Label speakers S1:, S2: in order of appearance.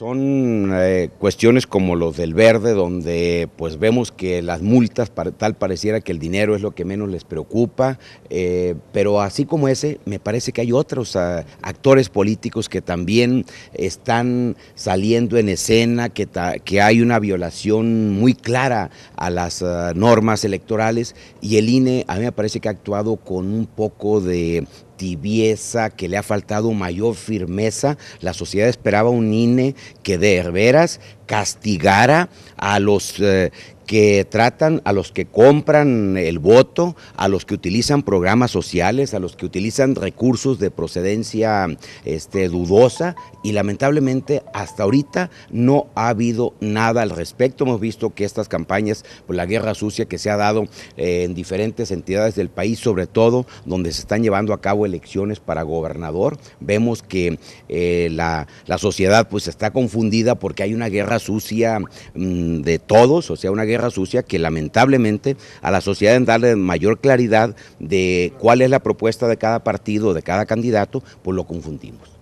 S1: Son eh, cuestiones como los del verde, donde pues vemos que las multas, tal pareciera que el dinero es lo que menos les preocupa, eh, pero así como ese, me parece que hay otros ah, actores políticos que también están saliendo en escena, que, que hay una violación muy clara a las ah, normas electorales y el INE a mí me parece que ha actuado con un poco de tibieza, que le ha faltado mayor firmeza. La sociedad esperaba un INE que de veras castigara a los eh, que tratan, a los que compran el voto, a los que utilizan programas sociales, a los que utilizan recursos de procedencia este, dudosa y lamentablemente hasta ahorita no ha habido nada al respecto. Hemos visto que estas campañas, por pues, la guerra sucia que se ha dado eh, en diferentes entidades del país, sobre todo donde se están llevando a cabo elecciones para gobernador, vemos que eh, la, la sociedad pues está confundida porque hay una guerra sucia mm, de todos, o sea, una guerra sucia que lamentablemente a la sociedad en darle mayor claridad de cuál es la propuesta de cada partido, de cada candidato, pues lo confundimos.